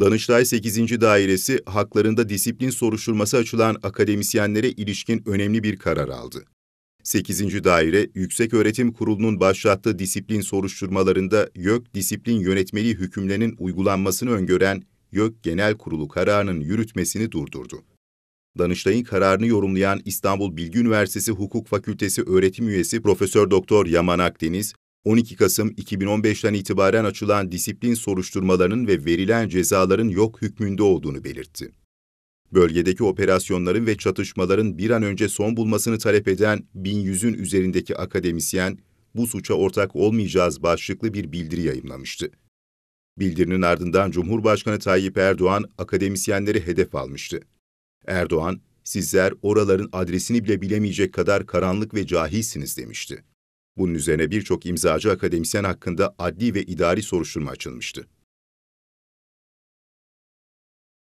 Danıştay 8. Dairesi haklarında disiplin soruşturması açılan akademisyenlere ilişkin önemli bir karar aldı. 8. Daire, Yüksek Öğretim Kurulu'nun başlattığı disiplin soruşturmalarında YÖK Disiplin Yönetmeliği hükümlerinin uygulanmasını öngören YÖK Genel Kurulu kararının yürütmesini durdurdu. Danıştay'ın kararını yorumlayan İstanbul Bilgi Üniversitesi Hukuk Fakültesi öğretim üyesi Profesör Doktor Yaman Akdeniz, 12 Kasım 2015'ten itibaren açılan disiplin soruşturmalarının ve verilen cezaların yok hükmünde olduğunu belirtti. Bölgedeki operasyonların ve çatışmaların bir an önce son bulmasını talep eden 1100'ün üzerindeki akademisyen, bu suça ortak olmayacağız başlıklı bir bildiri yayımlamıştı. Bildirinin ardından Cumhurbaşkanı Tayyip Erdoğan akademisyenleri hedef almıştı. Erdoğan, sizler oraların adresini bile bilemeyecek kadar karanlık ve cahilsiniz demişti. Bunun üzerine birçok imzacı akademisyen hakkında adli ve idari soruşturma açılmıştı.